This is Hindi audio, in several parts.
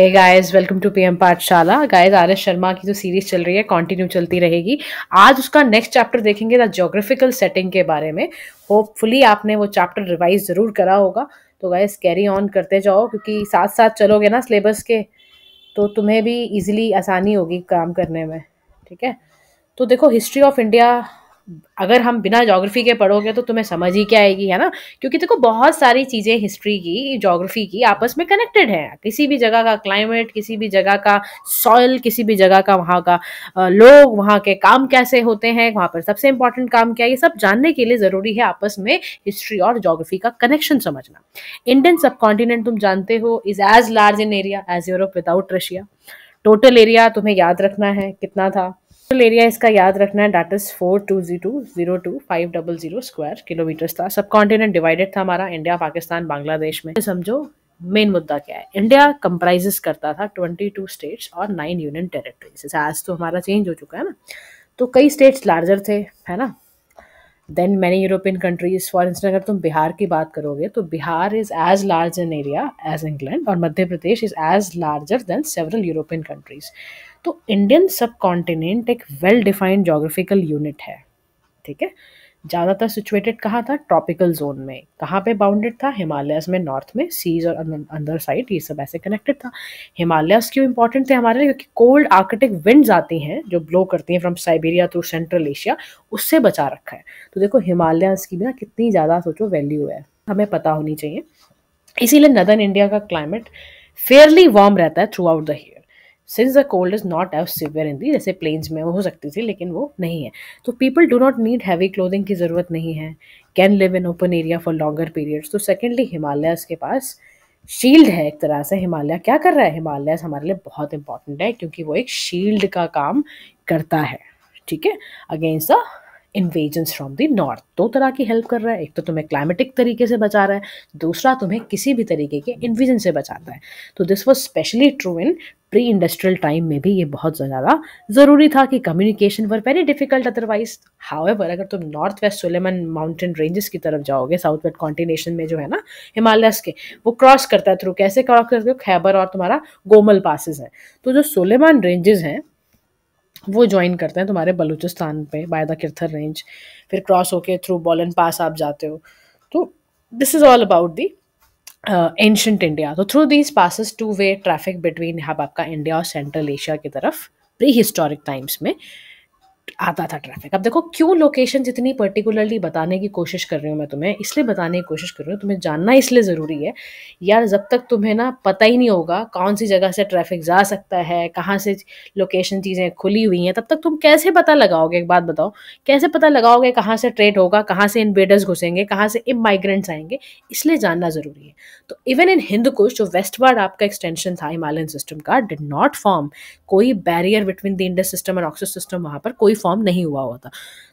Hey guys, welcome to PM Pathshala guys R S Sharma की जो सीरीज चल रही है कॉन्टिन्यू चलती रहेगी आज उसका नेक्स्ट चैप्टर देखेंगे द जोग्राफिकल सेटिंग के बारे में होपफुली आपने वो चैप्टर रिवाइज जरूर करा होगा तो गाइज कैरी ऑन करते जाओ क्योंकि साथ साथ चलोगे ना सिलेबस के तो तुम्हें भी ईजिली आसानी होगी काम करने में ठीक है तो देखो हिस्ट्री ऑफ इंडिया अगर हम बिना जोग्राफी के पढ़ोगे तो तुम्हें समझ ही क्या आएगी है ना क्योंकि देखो बहुत सारी चीज़ें हिस्ट्री की जोग्राफी की आपस में कनेक्टेड है किसी भी जगह का क्लाइमेट किसी भी जगह का सॉयल किसी भी जगह का वहाँ का लोग वहाँ के काम कैसे होते हैं वहाँ पर सबसे इंपॉर्टेंट काम क्या है ये सब जानने के लिए ज़रूरी है आपस में हिस्ट्री और जोग्राफी का कनेक्शन समझना इंडियन सब कॉन्टिनेंट तुम जानते हो is as large in area as Europe without Russia total area तुम्हें याद रखना है कितना था एरिया इसका याद रखना है that is four two G two zero two five double zero square kilometres था सब कॉन्टिनेंट डिवाइडेड था हमारा इंडिया पाकिस्तान बांग्लादेश में समझो मेन मुद्दा क्या है इंडिया कंप्राइजेस करता था ट्वेंटी टू स्टेट्स और नाइन यूनियन टेरिटरीज आज तो हमारा चेंज हो चुका है ना तो कई स्टेट्स लार्जर थे है ना than many European countries for instance अगर तुम बिहार की बात करोगे तो Bihar is as large an area as England और Madhya Pradesh is as larger than several European countries तो इंडियन सब कॉन्टिनेंट एक वेल डिफाइंड जोग्राफिकल यूनिट है ठीक है ज़्यादातर सिचुएटेड कहाँ था ट्रॉपिकल जोन में कहाँ पे बाउंडेड था हिमालयस में नॉर्थ में सीज और अंदर साइड ये सब ऐसे कनेक्टेड था हिमालयस क्यों इंपॉर्टेंट थे हमारे लिए क्योंकि कोल्ड आर्कटिक विंड्स आती हैं जो ब्लो करती हैं from Siberia through Central Asia उससे बचा रखा है तो देखो हिमालयस की भी ना कितनी ज़्यादा सोचो वैल्यू है हमें पता होनी चाहिए इसीलिए नदर्न इंडिया का क्लाइमेट फेयरली वार्म रहता है throughout the year since the cold is not as severe in the जैसे प्लेन्स में वो हो सकती थी लेकिन वो नहीं है तो people do not need heavy clothing की ज़रूरत नहीं है can live in open area for longer periods तो सेकेंडली हिमालयस के पास शील्ड है एक तरह से हिमालय क्या कर रहा है हिमालय हमारे लिए बहुत इंपॉर्टेंट है क्योंकि वो एक शील्ड का काम करता है ठीक है against the invasions from the north दो तरह की हेल्प कर रहा है एक तो तुम्हें क्लाइमेटिक तरीके से बचा रहा है दूसरा तुम्हें किसी भी तरीके के इन्वेजन से बचाता है तो this was specially true in pre industrial time में भी ये बहुत ज़्यादा ज़रूरी था कि communication were very difficult otherwise however अगर तुम north west Sulaiman mountain ranges की तरफ जाओगे साउथ वेस्ट कॉन्टिनेशन में जो है ना हिमालयस के वो क्रॉस करता है थ्रू कैसे क्रॉस करते हो खैबर और तुम्हारा गोमल पासिस है तो जो सोलेमान रेंजेस हैं वो ज्वाइन करते हैं तुम्हारे बलूचिस्तान पे बाय द किरथर रेंज फिर क्रॉस होके थ्रू बॉलन पास आप जाते हो तो this is all about the ancient India तो through these passes two way traffic between हब आपका इंडिया और सेंट्रल एशिया की तरफ प्री हिस्टोरिक टाइम्स में आता था ट्रैफिक अब देखो क्यों लोकेशन जितनी पर्टिकुलरली बताने की कोशिश कर रही हूँ मैं तुम्हें इसलिए बताने की कोशिश कर रही हूँ तुम्हें जानना इसलिए ज़रूरी है यार जब तक तुम्हें ना पता ही नहीं होगा कौन सी जगह से ट्रैफिक जा सकता है कहाँ से लोकेशन चीज़ें खुली हुई हैं तब तक तुम कैसे पता लगाओगे एक बात बताओ कैसे पता लगाओगे कहाँ से ट्रेड होगा कहाँ से इन्वेडर्स घुसेंगे कहाँ से इन माइग्रेंट्स आएंगे इसलिए जानना ज़रूरी है तो इवन इन हिंद कुश जो वार्ड आपका एक्सटेंशन था हिमालयन सिस्टम का डिड नॉट फॉर्म कोई barrier between the Indus system and Oxus system वहाँ पर कोई फॉर्म नहीं हुआ हुआ था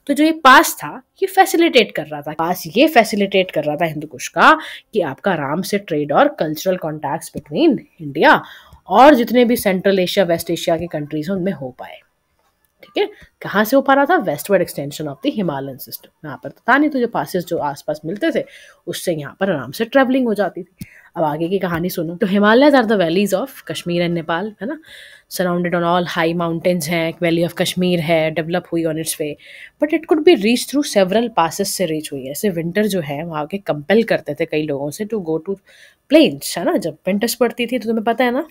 तो जो ये पास था ये फैसिलिटेट कर रहा था पास ये फैसिलिटेट कर रहा था हिंदुकुश का कि आपका आराम से ट्रेड और कल्चरल कॉन्टैक्ट बिटवीन इंडिया और जितने भी सेंट्रल एशिया वेस्ट एशिया के कंट्रीज हैं उनमें हो पाए ठीक है कहाँ से हो पा रहा था westward extension of the Himalayan system यहाँ पर तो था नहीं तो जो पासिस जो आसपास मिलते थे उससे यहाँ पर आराम से ट्रेवलिंग हो जाती थी अब आगे की कहानी सुनो तो Himalaya are the valleys of Kashmir and Nepal है ना surrounded on all high mountains हैं एक वैली ऑफ कश्मीर है डेवलप हुई on its way but it could be reach through several passes से रीच हुई है ऐसे विंटर जो है वहाँ के कंपेल करते थे कई लोगों से टू गो टू प्लेन्स है ना जब विंटर्स पड़ती थी तो तुम्हें पता है ना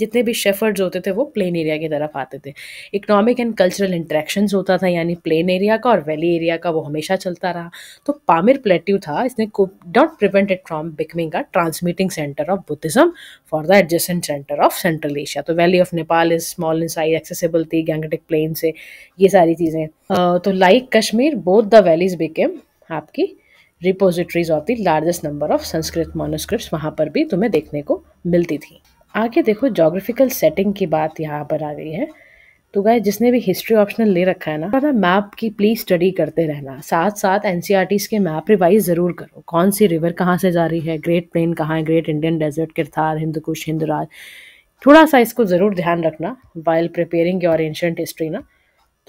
जितने भी शेफर्ड्स होते थे वो प्लेन एरिया की तरफ आते थे इकोनॉमिक एंड कल्चरल इंट्रैक्शन होता था यानी प्लेन एरिया का और वैली एरिया का वो हमेशा चलता रहा तो पामिर प्लेट्यू था इसने that prevent it from becoming का transmitting centre of Buddhism for the adjacent centre of Central Asia तो valley of Nepal is small in size accessible थी गैंगटिक प्लेन से ये सारी चीज़ें तो like Kashmir both the valleys became आपकी repositories of the largest number of Sanskrit manuscript वहाँ पर भी तुम्हें देखने को मिलती थी आगे देखो जोग्राफिकल सेटिंग की बात यहाँ पर आ गई है तो गाय जिसने भी हिस्ट्री ऑप्शनल ले रखा है ना पता मैप की प्लीज़ स्टडी करते रहना साथ साथ एन के मैप रिवाइज ज़रूर करो कौन सी रिवर कहाँ से जा रही है ग्रेट प्लेन कहाँ है great Indian desert Kirthar Hindukush हिंदराज थोड़ा सा इसको ज़रूर ध्यान रखना while preparing your ancient history ना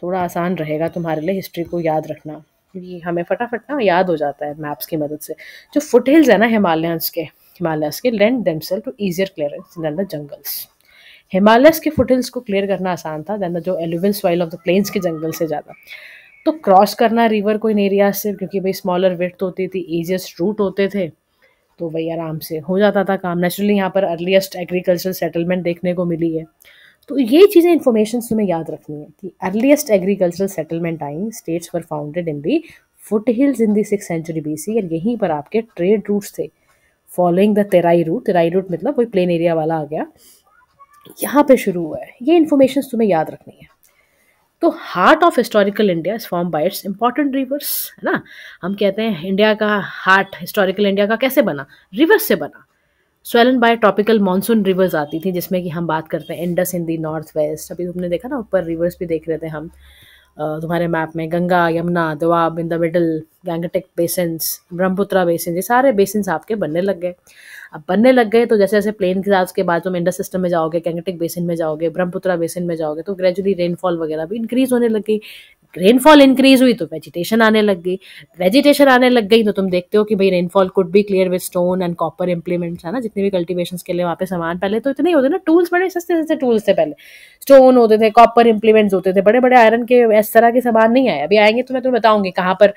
थोड़ा आसान रहेगा तुम्हारे लिए हिस्ट्री को याद रखना ये हमें फटाफट ना याद हो जाता है मैप्स की मदद से जो फुट हिल्स है ना हिमालयस के हिमालयस के lend themselves to easier clearance in the jungles Himalayas के फुटहिल्स को क्लियर करना आसान था दैन जो एलिवेंस वाइल ऑफ द प्लेन्स के जंगल से ज़्यादा तो क्रॉस करना रिवर को इन एरिया से क्योंकि भाई स्मॉलर विथ होती थी ईजिएस्ट रूट होते थे तो भाई आराम से हो जाता था काम नेचुरली यहाँ पर अर्लीस्ट एग्रीकल्चरल सेटलमेंट देखने को मिली है तो ये चीज़ें इन्फॉर्मेशन तुम्हें याद रखनी है कि earliest agricultural settlement I states were founded in the foothills in the six century B C और यहीं पर आपके ट्रेड रूट्स थे following the Terai route Terai route मतलब वही प्लेन एरिया वाला आ गया यहाँ पे शुरू हुआ है ये इन्फॉर्मेशन तुम्हें याद रखनी है तो heart of historical India is form by its important rivers है ना हम कहते हैं इंडिया का हार्ट हिस्टोरिकल इंडिया का कैसे बना रिवर्स से बना swollen by tropical monsoon rivers आती थी जिसमें कि हम बात करते हैं Indus in the north west अभी तुमने देखा ना ऊपर रिवर्स भी देख रहे थे हम तुम्हारे मैप में Ganga Yamuna doab in the middle Gangetic basins Brahmaputra basin ये सारे बेसन्स आपके बनने लग गए अब बनने लग गए तो जैसे जैसे प्लेन के साथ उसके बाद तुम इंडस सिस्टम में जाओगे गैंगटिक बेसिन में जाओगे ब्रह्मपुत्रा बेसिन में जाओगे तो ग्रेजुअली रेनफॉल वगैरह भी इंक्रीज होने लग गई रेनफॉल इंक्रीज हुई तो वेजिटेशन आने लग गई वेजिटेशन आने लग गई तो तुम देखते हो कि भाई रेनफॉल कुड भी clear with stone and copper implements है ना जितने भी कल्टिवेशन के लिए वहाँ पे सामान पहले तो इतने होते ना टूल्स बड़े सस्ते सस्ते टूल्स थे पहले स्टोन होते थे कॉपर इंप्लीमेंट्स होते थे बड़े बड़े आयरन के इस तरह के सामान नहीं आए अभी आएंगे तो मैं तुम्हें बताऊंगी कहाँ पर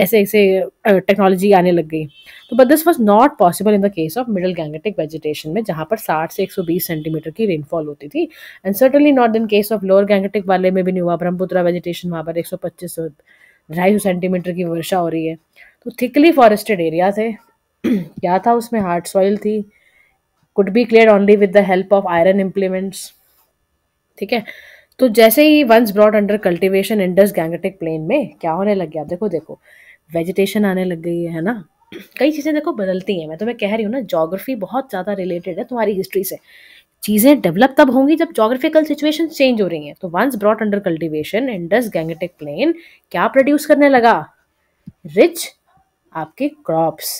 ऐसे ऐसे टेक्नोलॉजी आने लग गई तो but this was not possible in the case of middle Gangetic vegetation में जहाँ पर 60 से 120 सेंटीमीटर की रेनफॉल होती थी and certainly not in case of lower Gangetic वाले में भी नहीं हुआ ब्रह्मपुत्रा वेजिटेशन वहाँ पर एक सौ पच्चीस ढाई सौ सेंटीमीटर की वर्षा हो रही है तो थिकली फॉरेस्टेड एरिया थे क्या था उसमें हार्ड सॉइल थी could be clear only with the help of iron implements ठीक है तो जैसे ही once brought under cultivation Indus Gangetic plain में क्या होने लग गया देखो देखो वेजिटेशन आने लग गई है ना कई चीज़ें देखो बदलती हैं मैं तो मैं कह रही हूँ ना जोग्राफी बहुत ज़्यादा रिलेटेड है तुम्हारी हिस्ट्री से चीज़ें डेवलप तब होंगी जब जोग्राफिकल सिचुएशन चेंज हो रही हैं तो once brought under cultivation Indus Gangetic plain क्या प्रोड्यूस करने लगा रिच आपके crops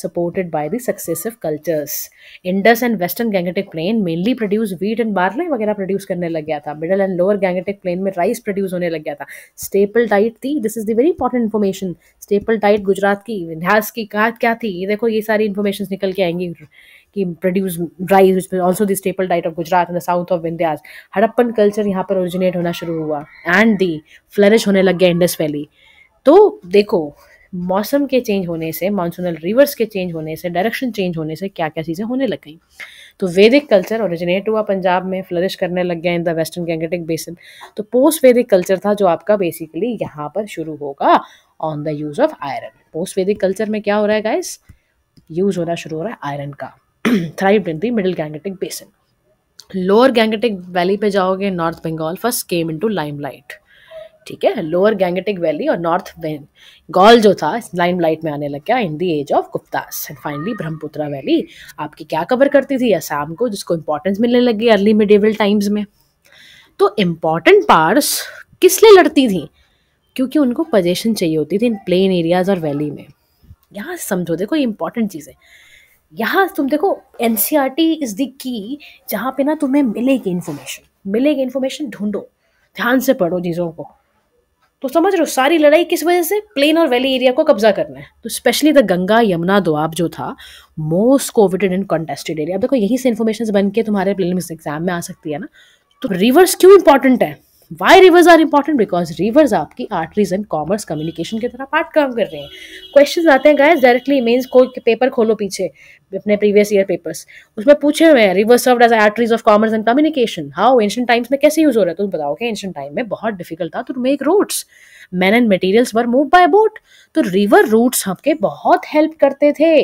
supported by the successive cultures. Indus and Western Gangetic Plain mainly produce wheat and barley वगैरह produce करने लग गया था middle and lower Gangetic plain में राइस प्रोड्यूस होने लग गया था स्टेपल डाइट थी this is the very important information staple diet Gujarat की इतिहास की कहा क्या थी ये देखो ये सारी इन्फॉर्मेशन निकल के आएंगी कि produce rice which also the staple diet of Gujarat and the south of Vindhyas Harappan culture यहाँ पर ओरिजिनेट होना शुरू हुआ एंड दी फ्लरिश होने लग गया इंडस वैली तो देखो मौसम के चेंज होने से मानसूनल रिवर्स के चेंज होने से डायरेक्शन चेंज होने से क्या क्या चीज़ें होने लग गई तो वैदिक कल्चर ओरिजिनेट हुआ पंजाब में फ्लरिश करने लग गया इन द वेस्टर्न गैंगेटिक बेसन तो पोस्ट वैदिक कल्चर था जो आपका बेसिकली यहाँ पर शुरू होगा on the use of iron post Vedic culture में क्या हो रहा है गाइस यूज होना शुरू हो रहा है आयरन का thrive in the middle Gangetic basin lower Gangetic valley पे जाओगे north Bengal first came in to limelight ठीक है लोअर गैंगेटिक वैली और नॉर्थ वेन गॉल जो था लाइम लाइट में आने लग गया in the age of Guptas and finally Brahmaputra valley आपकी क्या कवर करती थी असम को जिसको इंपॉर्टेंस मिलने लगी अर्ली मिडिवल टाइम्स में तो इम्पॉर्टेंट पार्ट्स किस लिए लड़ती थी क्योंकि उनको पजेशन चाहिए होती थी इन प्लेन एरियाज और वैली में यहाँ समझो देखो ये इंपॉर्टेंट चीज़ है यहाँ तुम देखो N C R T is the key जहाँ पे ना तुम्हें मिलेगी इन्फॉर्मेशन मिलेगी इन्फॉर्मेशन ढूंढो ध्यान से पढ़ो चीज़ों को तो समझ रहे हो सारी लड़ाई किस वजह से प्लेन और वैली एरिया को कब्जा करना है तो स्पेशली द गंगा यमुना दोआब जो था most coveted and contested area अब देखो यहीं से इन्फॉर्मेशन बन के तुम्हारे प्लेन एग्जाम में आ सकती है ना तो रिवर्स क्यों इंपॉर्टेंट है why rivers are important because rivers आपकी आर्टरीज एंड कॉमर्स कम्युनिकेशन की तरह पार्ट काम कर रहे हैं क्वेश्चन आते हैं गाइस डायरेक्टली मेन्स को पेपर खोलो पीछे अपने प्रीवियस ईयर पेपर्स उसमें पूछे हुए हैं rivers of as arteries of commerce and communication how ancient times में कैसे यूज हो रहा है तुम तो कि एंशियंट टाइम में बहुत डिफिकल्ट था to make routes man and materials were move by boat तो रिवर रूट्स आपके बहुत हेल्प करते थे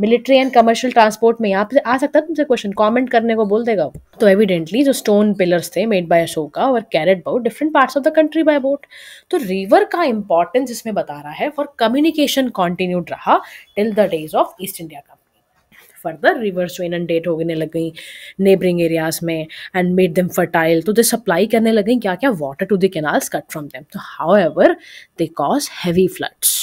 मिलिट्री एंड कमर्शियल ट्रांसपोर्ट में यहाँ पे आ सकता है तुमसे क्वेश्चन कमेंट करने को बोल देगा तो एविडेंटली जो स्टोन पिलर्स थे मेड बाय अशोका और carried boat different parts of the country by boat तो रिवर का इंपॉर्टेंस इसमें बता रहा है फॉर कम्युनिकेशन कॉन्टिन्यूड रहा till the days of East India Company further rivers जो इनडेट होने लग गई नेबरिंग एरियाज में एंड मेड दम फर्टाइल तो दे सप्लाई करने लग गई क्या क्या water to the canals cut from them तो how ever they cause heavy floods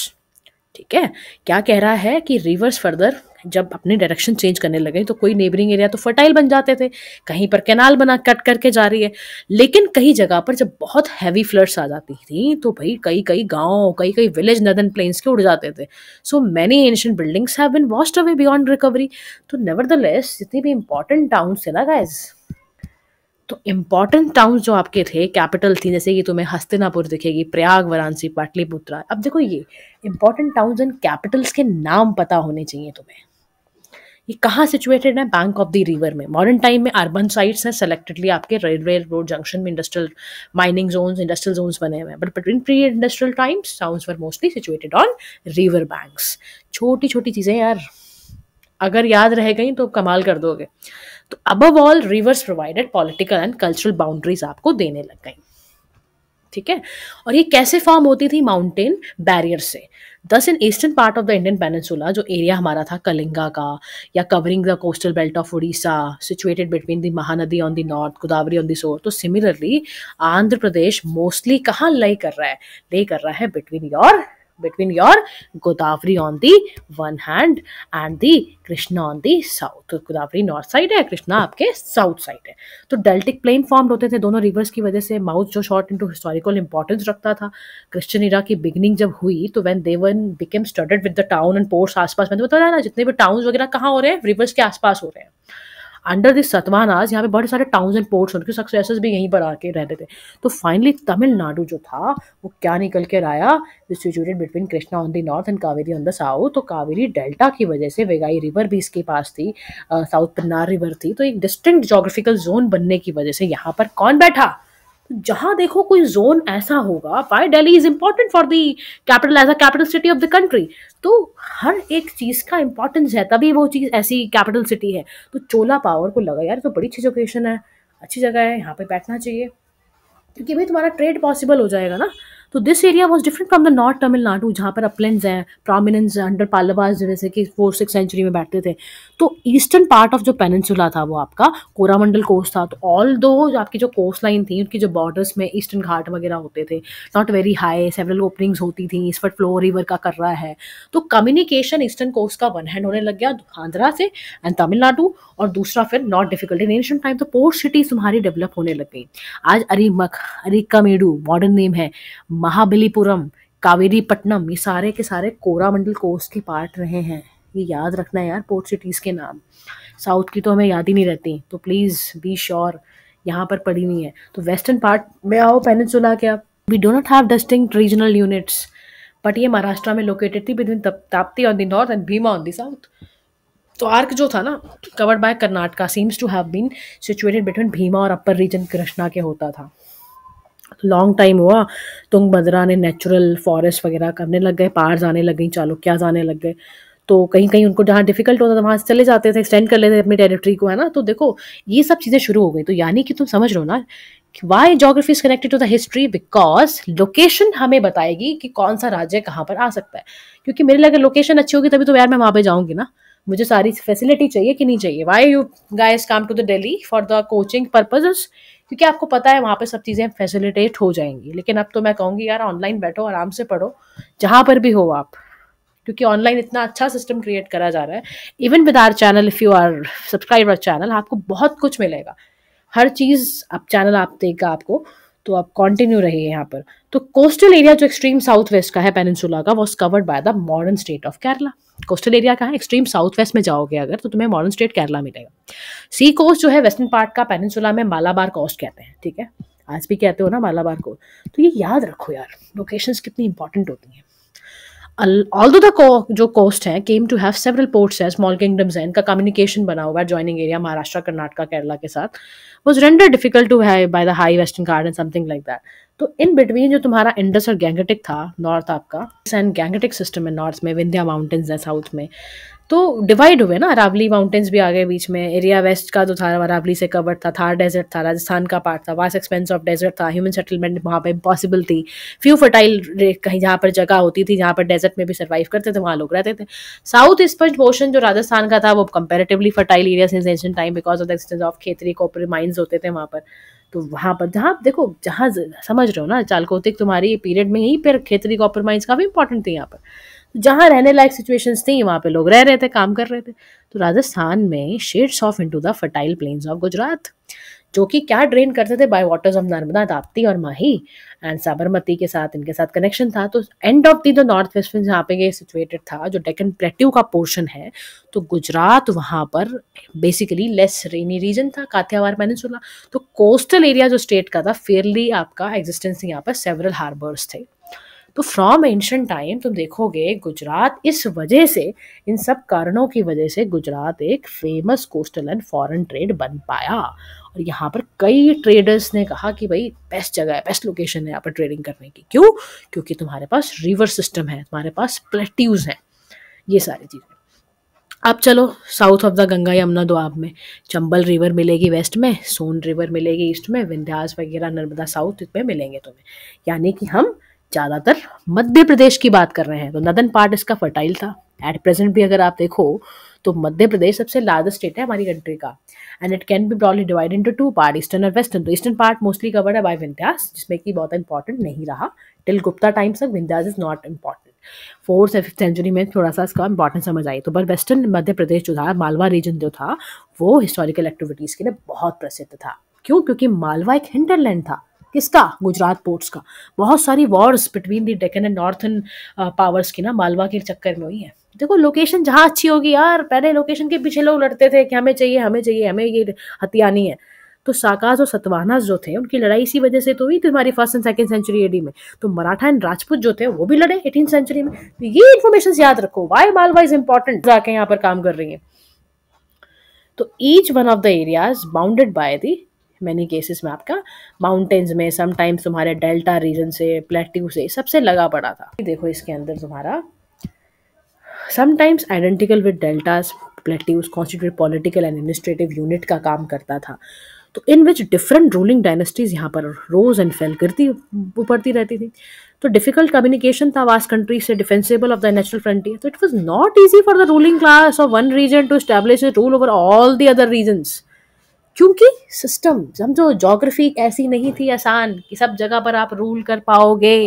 ठीक है क्या कह रहा है कि रिवर्स फर्दर जब अपने डायरेक्शन चेंज करने लगे तो कोई नेबरिंग एरिया तो फर्टाइल बन जाते थे कहीं पर कैनाल बना कट करके जा रही है लेकिन कई जगह पर जब बहुत हैवी फ्लड्स आ जाती थी तो भाई कई कई गांव कई कई विलेज नदन प्लेन्स के उड़ जाते थे so many ancient buildings have been washed away beyond recovery तो नेवर जितनी भी इंपॉर्टेंट टाउन्स से ना गाइज तो इम्पॉर्टेंट टाउन्स जो आपके थे कैपिटल थी जैसे कि तुम्हें हस्तिनापुर दिखेगी प्रयाग वाराणसी पाटलिपुत्रा अब देखो ये इम्पॉर्टेंट टाउन्स एंड कैपिटल्स के नाम पता होने चाहिए तुम्हें ये कहाँ सिचुएटेड है बैंक ऑफ द रिवर में मॉडर्न टाइम में अर्बन साइट्स हैं सेलेक्टेडली आपके रेलवे रोड जंक्शन में industrial mining zones industrial zones बने हुए हैं but between pre industrial times towns were mostly situated on river banks छोटी छोटी चीज़ें यार अगर याद रह गई तो कमाल कर दोगे तो above all rivers provided political and cultural boundaries आपको देने लग गई ठीक है और ये कैसे फॉर्म होती थी माउंटेन बैरियर से thus in eastern part of the Indian peninsula जो एरिया हमारा था कलिंगा का या covering the coastal belt of Orissa situated between the Mahanadi on the north Godavari on the south तो सिमिलरली आंध्र प्रदेश मोस्टली कहाँ ले कर रहा है ले कर रहा है between your between your Godavari on the one hand and the Krishna on the south. तो गोदावरी नॉर्थ साइड है कृष्णा आपके साउथ साइड है तो डेल्टिक प्लेन फॉर्म होते थे दोनों रिवर्स की वजह से माउथ जो शॉर्ट इनटू हिस्टोरिकल इंपॉर्टेंस रखता था क्रिश्चियन इरा की बिगिनिंग जब हुई तो वैन देवन became studded with the town and ports आसपास मैंने बताया ना जितने भी टाउन्स वगैरह कहाँ हो रहे हैं रिवर्स के आसपास हो रहे हैं अंडर दिस सतवानाज यहाँ पे बड़े सारे टाउन्स एंड पोर्ट्स उनके सक्सेस भी यहीं पर आके रहते थे तो फाइनली तमिलनाडु जो था वो क्या निकल कर आया situated between Krishna on the north and Kaveri on the south तो कावेरी डेल्टा की वजह से वेगाई रिवर भी इसके पास थी साउथ पन्नार रिवर थी तो एक डिस्टिंक्ट जोग्राफिकल जोन बनने की वजह से यहाँ पर कौन बैठा तो देखो कोई जोन ऐसा होगा why Delhi is important for the capital as a capital city of the country तो हर एक चीज़ का इंपॉर्टेंस है तभी वो चीज़ ऐसी कैपिटल सिटी है तो चोला पावर को लगा यार तो बड़ी अच्छी लोकेशन है अच्छी जगह है यहाँ पे बैठना चाहिए क्योंकि भाई तुम्हारा ट्रेड पॉसिबल हो जाएगा ना तो this area was different from the north Tamil Nadu जहाँ पर अपलैंड हैं प्रोमिनेंस अंडर पालवास जैसे कि फोर सिक्स सेंचुरी में बैठते थे तो ईस्टर्न पार्ट ऑफ जो पेनसुला था वो आपका कोरामंडल कोस्ट था तो ऑल दो आपकी जो कोस्ट लाइन थी उनकी जो बॉर्डर्स में ईस्टर्न घाट वगैरह होते थे not very high several openings होती थी इस पर फ्लो रिवर का कर रहा है तो कम्युनिकेशन ईस्टर्न कोस्ट का वन हैंड होने लग गया आंध्रा से एंड तमिलनाडु और दूसरा फिर not difficult in ancient time तो पोर्ट सिटीज तुम्हारी डेवलप होने लग गई आज अरीमक अरिकामेडू मॉडर्न नेम है महाबलीपुरम कावेरीपट्टनम ये सारे के सारे कोरामंडल कोस्ट के पार्ट रहे हैं ये याद रखना है यार पोर्ट सिटीज़ के नाम साउथ की तो हमें याद ही नहीं रहती तो प्लीज़ बी श्योर यहाँ पर पड़ी हुई है तो वेस्टर्न पार्ट में आओ पेनिनसुला सुना क्या we do not have distinct regional units but ये महाराष्ट्र में लोकेटेड थी between Tapti on the north and Bhima on the south तो आर्क जो था ना covered by Karnataka seems to have been situated between Bhima और अपर रीजन कृष्णा के होता था लॉन्ग टाइम हुआ तुंग भद्रा ने नेचुरल फॉरेस्ट वगैरह करने लग गए पहाड़ जाने लग गई क्या जाने लग गए तो कहीं कहीं उनको जहाँ डिफिकल्ट होता था वहाँ चले जाते थे एक्सटेंड कर लेते थे अपनी टेरिटरी को है ना तो देखो ये सब चीज़ें शुरू हो गई तो यानी कि तुम समझ रहे हो ना why geography is connected to the history because location हमें बताएगी कि कौन सा राज्य कहाँ पर आ सकता है क्योंकि मेरे लिए अगर लोकेशन अच्छी होगी तभी तो यार मैं वहाँ पर जाऊँगी ना मुझे सारी फैसिलिटी चाहिए कि नहीं चाहिए why you guys come to the Delhi for the coaching purposes क्योंकि आपको पता है वहाँ पे सब चीज़ें फैसिलिटेट हो जाएंगी लेकिन अब तो मैं कहूँगी यार ऑनलाइन बैठो आराम से पढ़ो जहाँ पर भी हो आप क्योंकि ऑनलाइन इतना अच्छा सिस्टम क्रिएट करा जा रहा है even with our channel if you are subscribe our channel आपको बहुत कुछ मिलेगा हर चीज़ आप चैनल आप देगा आपको तो आप कंटिन्यू रहिए यहाँ पर तो कोस्टल एरिया जो एक्सट्रीम साउथ वेस्ट का है पेनिनसुला का was covered by the modern state of Kerala coastal area का है एक्सट्रीम साउथ वेस्ट में जाओगे अगर तो तुम्हें मॉडर्न स्टेट केरला मिलेगा सी कोस्ट जो है वेस्टर्न पार्ट का पेनिनसुला में मालाबार कोस्ट कहते हैं ठीक है आज भी कहते हो ना मालाबार को तो ये याद रखो यार लोकेशंस कितनी इंपॉर्टेंट होती हैं ऑल दो जो कोस्ट है came to have several ports है स्मॉल किंगडम्स है इनका कम्युनिकेशन बना हुआ है ज्वाइनिंग एरिया महाराष्ट्र कर्नाटक केरला के साथ was render difficult to have by the high western garden something like that तो इन बिटवीन जो तुम्हारा इंडस और गैंगेटिक था नॉर्थ आपका एंड गैंगेटिक सिस्टम है नॉर्थ में विंध्या माउंटेन्स है साउथ में तो डिवाइड हुए ना अरावली माउंटेन्स भी आ गए बीच में एरिया वेस्ट का जो तो था अरावली से कवर्ड था थार डेजर्ट था राजस्थान का पार्ट था वास्ट एक्सपेंस ऑफ डेजर्ट था ह्यूमन सेटलमेंट वहाँ पे इम्पॉसिबल थी फ्यू फर्टाइल कहीं जहाँ पर जगह होती थी जहाँ पर डेजर्ट में भी सर्वाइव करते थे वहाँ लोग रहते थे साउथ ईस्टर्न पोर्शन जो राजस्थान का था वो comparatively fertile area since ancient time because of the existence of Khetri copper mines होते थे वहाँ पर तो वहाँ पर जहाँ देखो जहाँ समझ रहे हो ना चालकोतिक तुम्हारी पीरियड में ही फिर खेतरी कॉम्प्रोमाइज काफ़ी इंपॉर्टेंट थी यहाँ पर तो जहाँ रहने लायक सिचुएशंस थी वहाँ पे लोग रह रहे थे काम कर रहे थे तो राजस्थान में shades off into the fertile plains of Gujarat जो कि क्या ड्रेन करते थे by waters of Narmada Tapti और माही एंड साबरमती के साथ इनके साथ कनेक्शन था तो एंड ऑफ दी जो नॉर्थ में यहाँ पे ये सिचुएटेड था जो डेकन प्लेट्यू का पोर्शन है तो गुजरात वहाँ पर बेसिकली लेस रेनी रीजन था मैंने सुना तो कोस्टल एरिया जो स्टेट का था फेयरली आपका एग्जिस्टेंस यहाँ पर सेवरल हार्बर्स थे तो फ्रॉम एंशंट टाइम तुम देखोगे गुजरात इस वजह से इन सब कारणों की वजह से गुजरात एक famous coastal and foreign trade बन पाया और यहाँ पर कई ट्रेडर्स ने कहा कि भाई बेस्ट जगह है बेस्ट लोकेशन है यहाँ पर ट्रेडिंग करने की क्यों क्योंकि तुम्हारे पास रिवर सिस्टम है तुम्हारे पास प्लेट्यूज हैं ये सारी चीज़ें अब चलो south of the Ganga Yamuna doab में चंबल रिवर मिलेगी वेस्ट में सोन रिवर मिलेगी ईस्ट में विंध्यास वगैरह नर्मदा साउथ में मिलेंगे तुम्हें यानी कि हम ज़्यादातर मध्य प्रदेश की बात कर रहे हैं तो नदन पार्ट इसका फर्टाइल था एट प्रेजेंट भी अगर आप देखो तो मध्य प्रदेश सबसे लार्जेस्ट स्टेट है हमारी कंट्री का and it can be broadly divide into two part eastern और वेस्टर्न तो ईस्टर्न पार्ट मोस्टली कवर्ड है बाय विंध्यास जिसमें कि बहुत इंपॉर्टेंट नहीं रहा टिल गुप्ता टाइम्स तक Vindhyas is not important fourth या फिफ्थ सेंचुरी में थोड़ा सा इसका इंपॉर्टेंस समझ आई तो बट वेस्टर्न मध्य प्रदेश जो था मालवा रीजन जो था वो हिस्टोरिकल एक्टिविटीज़ के लिए बहुत प्रसिद्ध था क्यों क्योंकि मालवा एक हिंटरलैंड था किसका गुजरात पोर्ट्स का बहुत सारी wars between the Deccan and northern powers की ना मालवा के चक्कर में हुई है देखो लोकेशन जहाँ अच्छी होगी यार पहले लोकेशन के पीछे लोग लड़ते थे कि हमें चाहिए हमें चाहिए हमें ये हथियानी है तो साकाज और सतवाहनास जो थे उनकी लड़ाई इसी वजह से तो हुई थी हमारी first and second century AD में तो मराठा एंड राजपूत जो थे वो भी लड़े एटीन सेंचुरी में तो ये इन्फॉर्मेशन याद रखो वाई मालवा इज इंपॉर्टेंट जाके यहाँ पर काम कर रही है तो each one of the areas bounded by the many cases में आपका माउंटेन्स में समटाइम्स तुम्हारे डेल्टा रीजन से प्लेट्यू से सबसे लगा पड़ा था देखो इसके अंदर तुम्हारा sometimes identical with deltas plateaus constitute political and administrative unit का काम करता था तो in which different ruling dynasties यहाँ पर रोज एंड फेल करती उभरती रहती थी तो डिफिकल्ट कम्युनिकेशन था वास्ट कंट्री से defensible of the natural frontier तो it was not easy for the ruling class of one region to establish rule over all the other regions क्योंकि सिस्टम समझो जोग्राफी ऐसी नहीं थी आसान कि सब जगह पर आप रूल कर पाओगे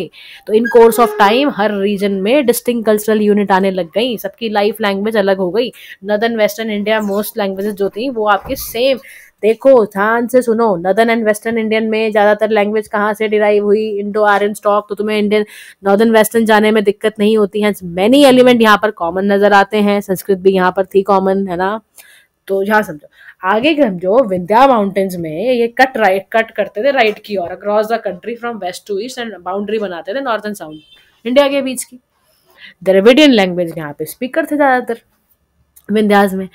तो इन कोर्स ऑफ टाइम हर रीजन में डिस्टिंग कल्चरल यूनिट आने लग गई सबकी लाइफ लैंग्वेज अलग हो गई northern western India most languages जो थी वो आपके सेम देखो ध्यान से सुनो नदर्न एंड वेस्टर्न इंडियन में ज़्यादातर लैंग्वेज कहाँ से डिराइव हुई इंडो आर्यन स्टॉक तो तुम्हें इंडियन नॉर्दर्न वेस्टर्न जाने में दिक्कत नहीं होती है मैनी एलिमेंट यहाँ पर कॉमन नज़र आते हैं संस्कृत भी यहाँ पर थी कॉमन है ना तो यहाँ समझो आगे समझो विंध्या माउंटेन्स में ये कट राइट कट करते थे राइट की ओर across the country from west to east and boundary बनाते थे नॉर्थ एंड साउथ इंडिया के बीच की द्रविडियन लैंग्वेज यहाँ पे स्पीकर थे ज़्यादातर विंध्याज में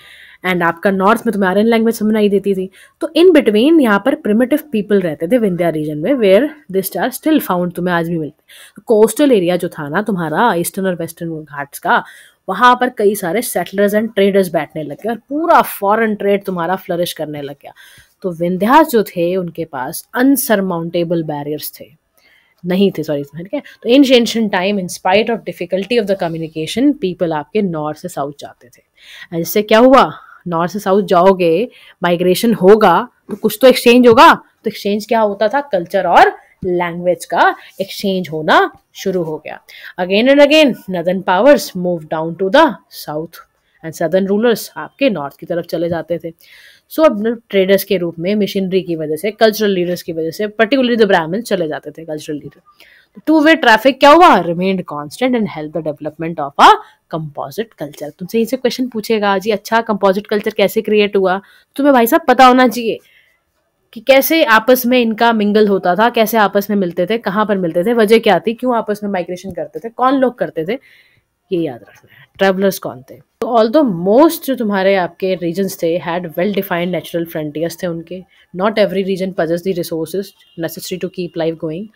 एंड आपका नॉर्थ में तुम्हें आर्यन लैंग्वेज सुनाई देती थी तो इन बिटवीन यहाँ पर प्रिमेटिव पीपल रहते थे विंध्या रीजन में where this star still found तुम्हें आज भी मिलते कोस्टल एरिया जो था ना तुम्हारा ईस्टर्न और वेस्टर्न घाट्स का वहां पर कई सारे सेटलर्स एंड ट्रेडर्स बैठने लग गए और पूरा फॉरेन ट्रेड तुम्हारा फ्लरिश करने लग गया तो विंध्यास जो थे उनके पास अनसरमाउंटेबल बैरियर्स थे नहीं थे सॉरी ठीक है तो in ancient time in spite of difficulty of the communication people आपके नॉर्थ से साउथ जाते थे इससे क्या हुआ नॉर्थ से साउथ जाओगे माइग्रेशन होगा तो कुछ तो एक्सचेंज होगा तो एक्सचेंज क्या होता था कल्चर और लैंग्वेज का एक्सचेंज होना शुरू हो गया again and again northern powers move down to the south and southern rulers आपके नॉर्थ की तरफ चले जाते थे सो अब ट्रेडर्स के रूप में मिशनरी की वजह से कल्चरल लीडर्स की वजह से पर्टिकुलरली द ब्राह्मण चले जाते थे cultural leader two way traffic क्या हुआ remained constant and help the development of a composite culture तुमसे यहीं क्वेश्चन पूछेगा जी अच्छा कंपोजिट कल्चर कैसे क्रिएट हुआ तुम्हें भाई साहब पता होना चाहिए कि कैसे आपस में इनका मिंगल होता था कैसे आपस में मिलते थे कहाँ पर मिलते थे वजह क्या थी क्यों आपस में माइग्रेशन करते थे कौन लोग करते थे ये याद रखना है ट्रेवलर्स कौन थे तो ऑल दो मोस्ट जो तुम्हारे आपके रीजन्स थे had well defined natural frontiers थे उनके not every region possess the resource necessary to keep life going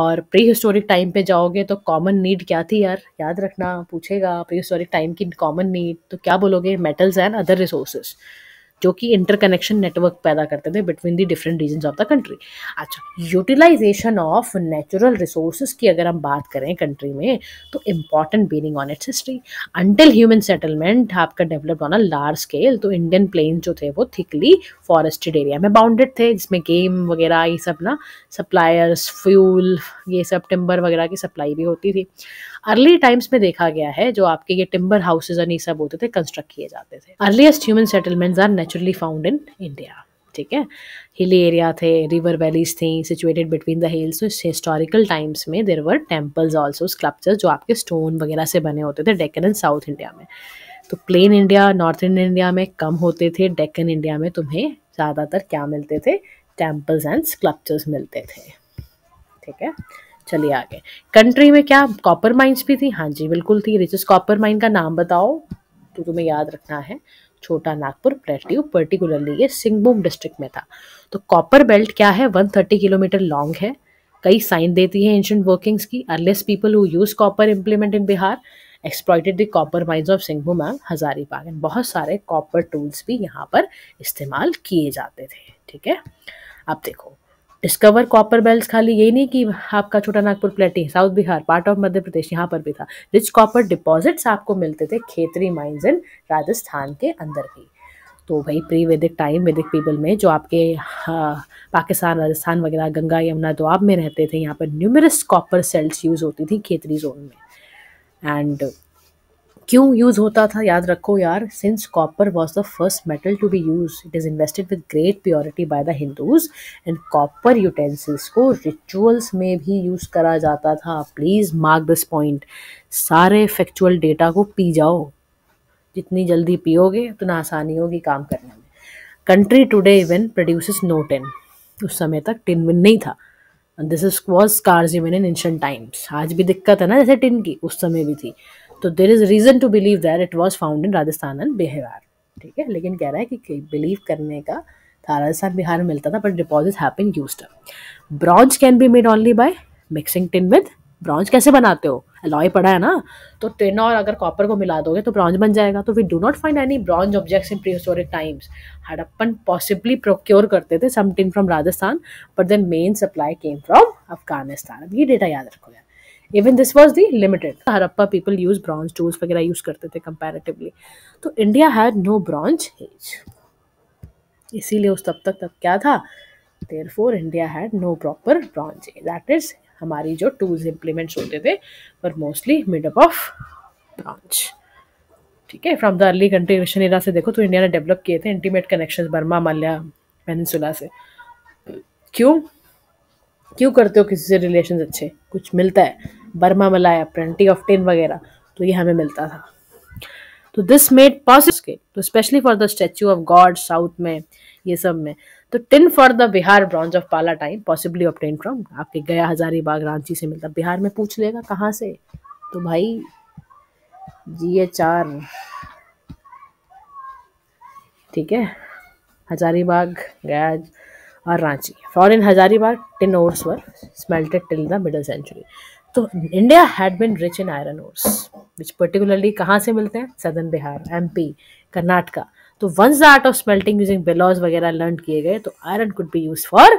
और प्री हिस्टोरिक टाइम पे जाओगे तो कॉमन नीड क्या थी यार याद रखना पूछेगा प्री हिस्टोरिक टाइम की कॉमन नीड तो क्या बोलोगे मेटल्स एंड अदर रिसोर्सेज जो कि इंटरकनेक्शन नेटवर्क पैदा करते थे between the different region of the country अच्छा यूटिलाइजेशन ऑफ नेचुरल रिसोर्स की अगर हम बात करें कंट्री में तो important bearing on its history until human settlement आपका develop on a large scale तो इंडियन प्लेन जो थे वो थिकली फॉरेस्टेड एरिया में बाउंडेड थे जिसमें गेम वगैरह ये सब ना सप्लायर्स फ्यूल ये सब टिम्बर वगैरह की सप्लाई भी होती थी अर्ली टाइम्स में देखा गया है जो आपके ये टिम्बर हाउसेज और ये सब होते थे कंस्ट्रक्ट किए जाते थे earliest human settlements are naturally found in India ठीक है हिली एरिया थे रिवर वैलीज थी situated between the hills historical times में there were temples also sculptures जो आपके स्टोन वगैरह से बने होते थे डेकन एंड साउथ इंडिया में तो प्लेन इंडिया नॉर्थर्न इंडिया में कम होते थे डेक्कन इंडिया में तुम्हें ज़्यादातर क्या मिलते थे टेम्पल्स एंड स्कल्पचर्स मिलते थे ठीक है चलिए आगे कंट्री में क्या कॉपर माइंस भी थी हाँ जी बिल्कुल थी रिचेस्ट कॉपर माइन का नाम बताओ तो तुम्हें याद रखना है छोटा नागपुर प्लेट्यू पर्टिकुलरली ये सिंगभूम डिस्ट्रिक्ट में था तो कॉपर बेल्ट क्या है 130 किलोमीटर लॉन्ग है कई साइन देती है एंशंट वर्किंग्स की unless people who use copper implement in Bihar exploited the copper mines of Singhbhum and Hazaribagh and बहुत सारे कॉपर टूल्स भी यहाँ पर इस्तेमाल किए जाते थे ठीक है अब देखो डिस्कवर कॉपर बेल्ट खाली यही नहीं कि आपका Chota Nagpur plateau south Bihar part of Madhya Pradesh यहाँ पर भी था रिच कॉपर डिपॉजिट्स आपको मिलते थे खेतरी माइंस इन राजस्थान के अंदर भी तो वही प्री वैदिक टाइम वैदिक पीपल में जो आपके हाँ, पाकिस्तान राजस्थान वगैरह गंगा यमुना दुआब में रहते थे यहाँ पर न्यूमरस कॉपर सेल्स यूज़ होती थी खेतरी जोन में एंड क्यों यूज़ होता था याद रखो यार since copper was the first metal to be use it is invested with great purity by the Hindus and copper utensils को रिचुअल्स में भी यूज़ करा जाता था प्लीज़ मार्क दिस पॉइंट सारे फैक्चुअल डेटा को पी जाओ जितनी जल्दी पियोगे उतना आसानी होगी काम करने में country today even produce no tin उस समय तक टिन विन नहीं था this is was even in ancient times आज भी दिक्कत है ना जैसे टिन की उस समय भी थी तो there is reason to believe that it was found in Rajasthan and Bihar ठीक है लेकिन कह रहा है कि बिलीव करने का था राजस्थान बिहार में मिलता था बट डिपॉजिट है use bronze can be made only by mixing tin with bronze कैसे बनाते हो अलॉय पड़ा है ना तो टिन और अगर कॉपर को मिला दोगे तो ब्रॉन्ज बन जाएगा तो we do not find any bronze objects in prehistoric times Harappan possibly procure करते थे some tin from Rajasthan but then main supply came from Afghanistan अब ये डेटा याद रखो यार even this was the limited Harappa people use bronze tools वगैरह यूज करते थे कंपेरेटिवली तो India had no bronze age इसीलिए उस तब तक तब क्या था therefore India had no proper bronze age that is हमारी जो टूल्स इम्प्लीमेंट्स होते थे पर मोस्टली मिडअप ऑफ ब्रॉन्ज ठीक है from the early country contribution era से देखो तो इंडिया ने डेवलप किए थे intimate connection Burma Malaya peninsula से क्यों क्यों करते हो किसी से रिलेशन अच्छे कुछ मिलता है बर्मा मलाया ऑफ टेन वगैरह तो ये हमें मिलता था तो दिस मेड पॉसिबल तो specially for the statue of god south में ये सब में तो tin for the Bihar bronze of Pala time possibly obtain from आपके गया हजारी बाग रांची से मिलता बिहार में पूछ लेगा कहाँ से तो भाई जी एच चार ठीक है हजारीबाग गया और Ranchi for in Hazaribagh tin ores were smelted till the middle century तो India had been rich in iron ores which particularly कहाँ से मिलते हैं सदन बिहार एम पी कर्नाटका तो once the art of smelting using bellows वगैरह लर्न किए गए तो iron could be use for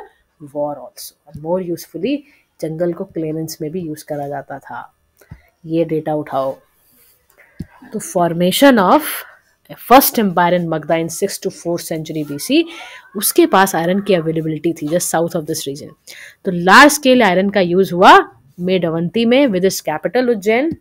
war also more usefully जंगल को क्लेरेंस में भी यूज करा जाता था ये डेटा उठाओ तो formation of first empire in Magadha in six to fourth century B C उसके पास आयरन की अवेलेबिलिटी थी just south of this region तो लार्ज स्केल आयरन का यूज हुआ मेड अवंती में with his capital Ujjain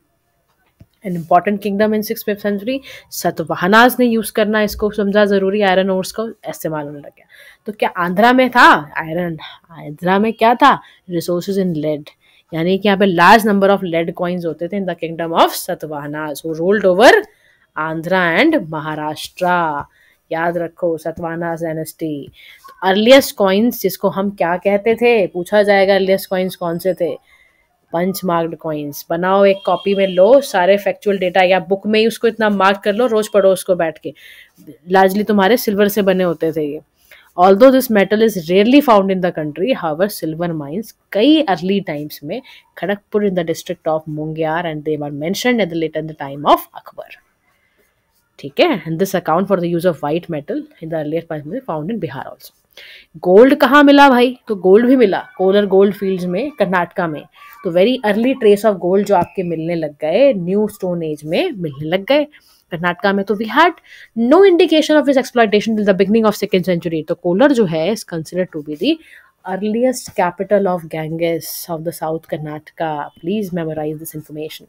an important kingdom in six fifth century Satavahanas ने यूज़ करना इसको समझा ज़रूरी आयरन ओर्स को इस्तेमाल होने लग गया तो क्या आंध्रा में था आयरन आंध्रा में क्या था रिसोर्स इन लेड यानी कि यहाँ पे large number of lead coins होते थे in the kingdom of Satavahanas वो ruled over Andhra and Maharashtra याद रखो सतवाहनाज डायनेस्टी अर्लीस्ट कॉइन्स जिसको हम क्या कहते थे पूछा जाएगा अर्लीस्ट कॉइन्स कौन से थे पंच मार्क्ड कॉइन्स बनाओ एक कॉपी में लो सारे फैक्चुअल डेटा या बुक में ही उसको इतना मार्क कर लो रोज पढ़ो उसको बैठ के लार्जली तुम्हारे सिल्वर से बने होते थे ये although this metal is rarely found in the country however silver mines कई अर्ली टाइम्स में Kharagpur in the district of Munger and they are mention at the late an the time of Akbar ठीक है this account for the use of white metal in the earlier time found in Bihar also gold कहाँ मिला भाई तो गोल्ड भी मिला कोलर गोल्ड फील्ड्स में कर्नाटका में तो very early trace of gold जो आपके मिलने लग गए न्यू स्टोन एज में मिलने लग गए कर्नाटका में तो we had no indication of इस exploitation till the beginning of second century तो कोलर जो है is consider to be the earliest capital of Ganges of the south Karnataka please memorise this information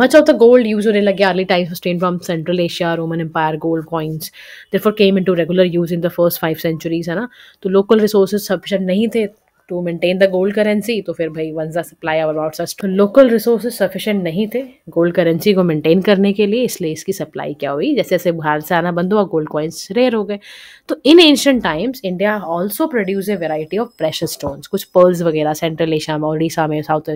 Much of the gold used during the early times was obtained from Central Asia, Roman Empire gold coins, therefore came into regular use in the first five centuries, है ना तो लोकल रिसोर्सेज सफिशेंट नहीं थे to maintain the gold currency तो फिर भाई once the supply about such local resources sufficient नहीं थे गोल्ड करेंसी को मेंटेन करने के लिए इसलिए इसकी सप्लाई क्या हुई जैसे जैसे भारत से आना बंद हुआ गोल्ड कॉइन्स रेयर हो गए तो in ancient times India also produce a variety of precious stones कुछ पर्ल्स वगैरह सेंट्रल एशिया में उड़ीसा में साउथ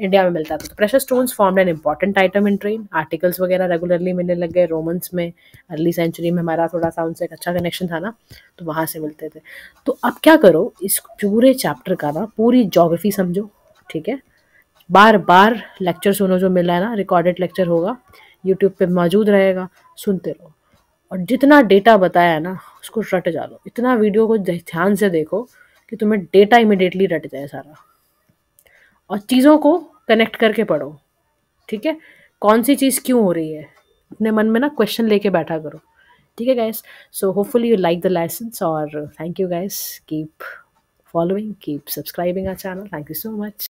इंडिया में मिलता था तो precious stone form an important item in trade articles वगैरह रेगुलरली मिलने लग गए रोमन्स में अर्ली सेंचुरी में हमारा थोड़ा सा उनसे एक अच्छा कनेक्शन था ना तो वहाँ से मिलते थे तो अब क्या करो इस पूरे चैप्टर का ना पूरी जोग्राफी समझो ठीक है बार बार लेक्चर सुनो जो मिला है ना रिकॉर्डेड लेक्चर होगा यूट्यूब पे मौजूद रहेगा सुनते रहो और जितना डेटा बताया है ना उसको रट जा लो इतना वीडियो को ध्यान से देखो कि तुम्हें डेटा इमिडिएटली रट जाए सारा और चीज़ों को कनेक्ट करके पढ़ो ठीक है कौन सी चीज़ क्यों हो रही है अपने मन में ना क्वेश्चन लेके बैठा करो ठीक है guys so hopefully you like the licence और thank you guys keep following keep subscribing our channel thank you so much